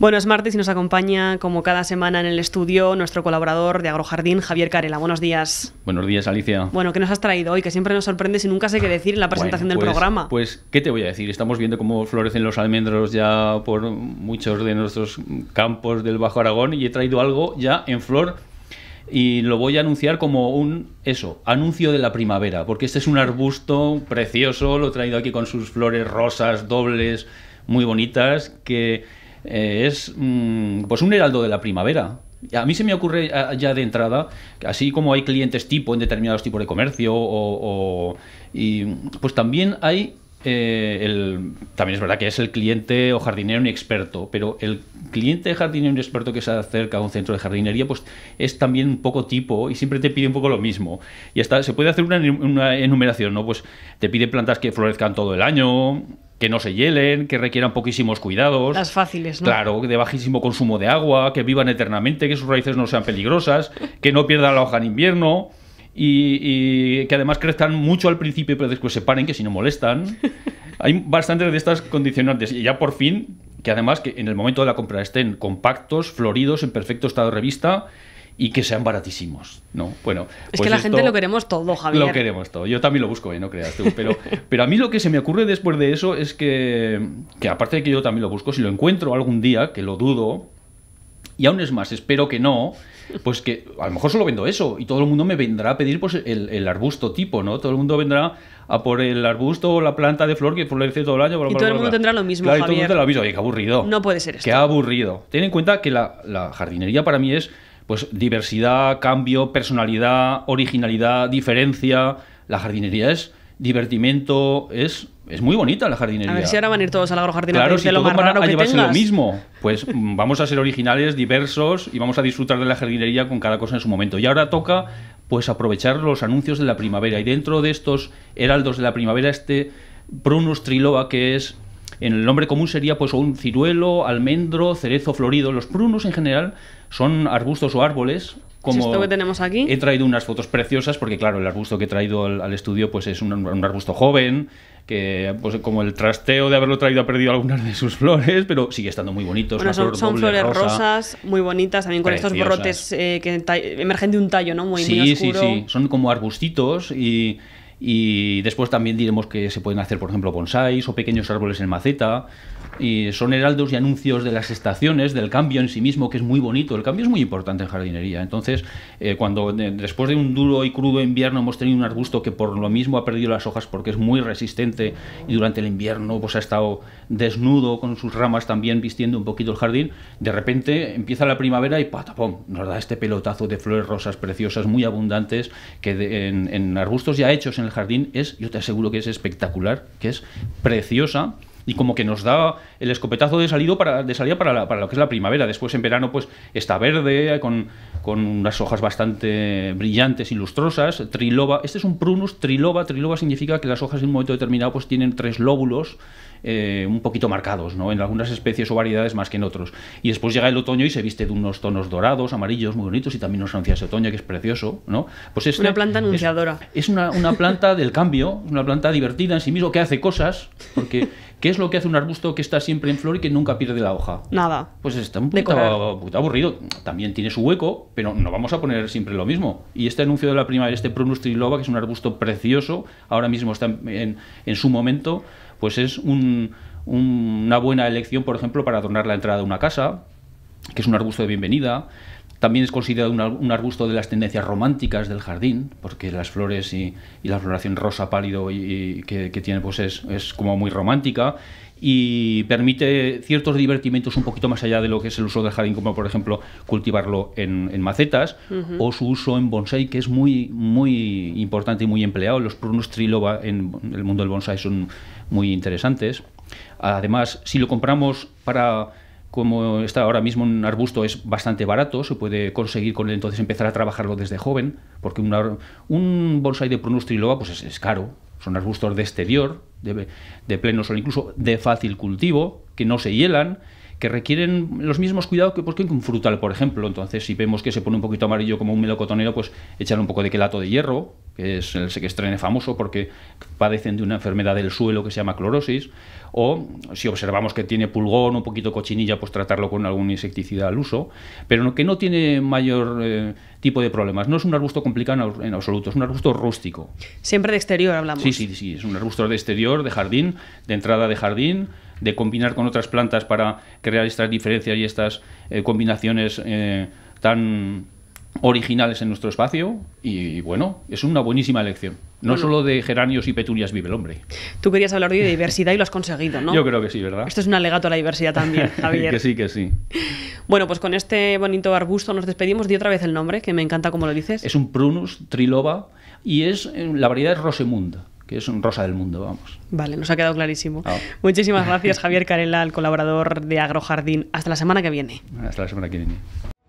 Bueno, es martes y nos acompaña, como cada semana en el estudio, nuestro colaborador de Agrojardín, Javier Carela. Buenos días. Buenos días, Alicia. Bueno, ¿qué nos has traído hoy? Que siempre nos sorprende y nunca sé qué ah, decir en la presentación del pues, programa. Pues, ¿qué te voy a decir? Estamos viendo cómo florecen los almendros ya por muchos de nuestros campos del Bajo Aragón y he traído algo ya en flor y lo voy a anunciar como un eso, anuncio de la primavera, porque este es un arbusto precioso, lo he traído aquí con sus flores rosas dobles muy bonitas que eh, es mm, pues un heraldo de la primavera. A mí se me ocurre ya de entrada, así como hay clientes tipo en determinados tipos de comercio, o, y, pues también hay eh, el, también es verdad que es el cliente o jardinero un experto, pero el cliente jardinero un experto que se acerca a un centro de jardinería, pues es también un poco tipo y siempre te pide un poco lo mismo. Y hasta se puede hacer una, una enumeración, ¿no? Pues te pide plantas que florezcan todo el año, que no se hielen, que requieran poquísimos cuidados. Las fáciles, ¿no? Claro, de bajísimo consumo de agua, que vivan eternamente, que sus raíces no sean peligrosas, que no pierdan la hoja en invierno. Y, y, que además crezcan mucho al principio, pero después se paren, que si no molestan. Hay bastantes de estas condicionantes. Y ya por fin, que además que en el momento de la compra estén compactos, floridos, en perfecto estado de revista y que sean baratísimos, ¿no? Bueno, es pues que la gente lo queremos todo, Javier. Lo queremos todo. Yo también lo busco, ¿eh? no creas tú. Pero, pero a mí lo que se me ocurre después de eso es que, que aparte de que yo también lo busco, si lo encuentro algún día, que lo dudo, y aún es más, espero que no, pues que a lo mejor solo vendo eso y todo el mundo me vendrá a pedir pues el, arbusto tipo, ¿no? Todo el mundo vendrá a por el arbusto o la planta de flor que florece todo el año. y todo el mundo tendrá lo mismo, claro, Y todo el mundo lo mismo. Oye, qué aburrido. No puede ser eso. Qué aburrido. Ten en cuenta que la jardinería para mí es pues diversidad, cambio, personalidad, originalidad, diferencia. La jardinería es divertimento, es, es muy bonita la jardinería. A ver si ahora van a ir todos al agrojardín claro, a si lo a llevarse lo mismo. Pues mm, vamos a ser originales, diversos y vamos a disfrutar de la jardinería con cada cosa en su momento. Y ahora toca pues aprovechar los anuncios de la primavera y dentro de estos heraldos de la primavera este Prunus triloba que es en el nombre común sería pues un ciruelo, almendro, cerezo florido. Los prunos en general son arbustos o árboles. Como esto que tenemos aquí. He traído unas fotos preciosas porque claro, el arbusto que he traído al, estudio pues es un, arbusto joven, que pues, como el trasteo de haberlo traído ha perdido algunas de sus flores, pero sigue estando muy bonito. son, flores rosas muy bonitas, también con estos borrotes eh, que emergen de un tallo, ¿no? Muy, sí, sí, sí. Son como arbustitos y, y después también diremos que se pueden hacer, por ejemplo, bonsáis o pequeños árboles en maceta y son heraldos y anuncios de las estaciones, del cambio en sí mismo, que es muy bonito. El cambio es muy importante en jardinería. Entonces, eh, cuando después de un duro y crudo invierno hemos tenido un arbusto que por lo mismo ha perdido las hojas porque es muy resistente y durante el invierno pues, ha estado desnudo con sus ramas también vistiendo un poquito el jardín, de repente empieza la primavera y patapom, nos da este pelotazo de flores rosas preciosas, muy abundantes, que en arbustos ya hechos en el jardín es, yo te aseguro que es espectacular, que es preciosa y como que nos da el escopetazo de, salido para, de salida para, para, lo que es la primavera. Después en verano pues está verde, con, unas hojas bastante brillantes y lustrosas, triloba. Este es un prunus triloba. Triloba significa que las hojas en un momento determinado pues tienen tres lóbulos eh, un poquito marcados, ¿no? En algunas especies o variedades más que en otros. Y después llega el otoño y se viste de unos tonos dorados, amarillos, muy bonitos, y también nos anuncia de otoño que es precioso, ¿no? Pues este es una planta anunciadora. Es, una, planta del cambio, una planta divertida en sí mismo, que hace cosas, porque es lo que hace un arbusto que está siempre en flor y que nunca pierde la hoja? Nada. Pues está un poco aburrido. También tiene su hueco, pero no vamos a poner siempre lo mismo. Y este anuncio de la primavera, este Prunus triloba, que es un arbusto precioso, ahora mismo está en, su momento, pues es una buena elección, por ejemplo, para adornar la entrada de una casa, que es un arbusto de bienvenida. También es considerado un arbusto de las tendencias románticas del jardín, porque las flores y, la floración rosa pálido y, que, tiene pues es, como muy romántica y permite ciertos divertimentos un poquito más allá de lo que es el uso del jardín, como por ejemplo cultivarlo en, macetas o su uso en bonsai, que es muy, muy importante y muy empleado. Los prunus triloba en el mundo del bonsai son muy interesantes. Además, si lo compramos para como está ahora mismo un arbusto es bastante barato, se puede conseguir con él entonces empezar a trabajarlo desde joven, porque un bonsai de Prunus triloba pues es, caro, son arbustos de exterior, de, pleno sol, incluso de fácil cultivo, que no se hielan, que requieren los mismos cuidados pues, que, un frutal, por ejemplo. Entonces, si vemos que se pone un poquito amarillo como un melocotonero, pues echar un poco de quelato de hierro es el sequestrene famoso porque padecen de una enfermedad del suelo que se llama clorosis, o si observamos que tiene pulgón, un poquito cochinilla, pues tratarlo con algún insecticida al uso, pero que no tiene mayor eh, tipo de problemas. No es un arbusto complicado en absoluto, es un arbusto rústico. Siempre de exterior hablamos. Sí, sí, sí, es un arbusto de exterior, de jardín, de entrada de jardín, de combinar con otras plantas para crear estas diferencias y estas eh, combinaciones eh, tan originales en nuestro espacio y bueno, es una buenísima elección. No solo de geranios y petunias vive el hombre. Tú querías hablar hoy de diversidad y lo has conseguido, ¿no? Yo creo que sí, ¿verdad? Esto es un alegato a la diversidad también, Javier. que sí, que sí. Bueno, pues con este bonito arbusto nos despedimos. de otra vez el nombre, que me encanta como lo dices. Es un Prunus triloba y es eh, la variedad Rosemunda que es un rosa del mundo, vamos. Vale, nos ha quedado clarísimo. Ah. Muchísimas gracias, Javier Carela, el colaborador de Agrojardín. Hasta la semana que viene. Hasta la semana que viene.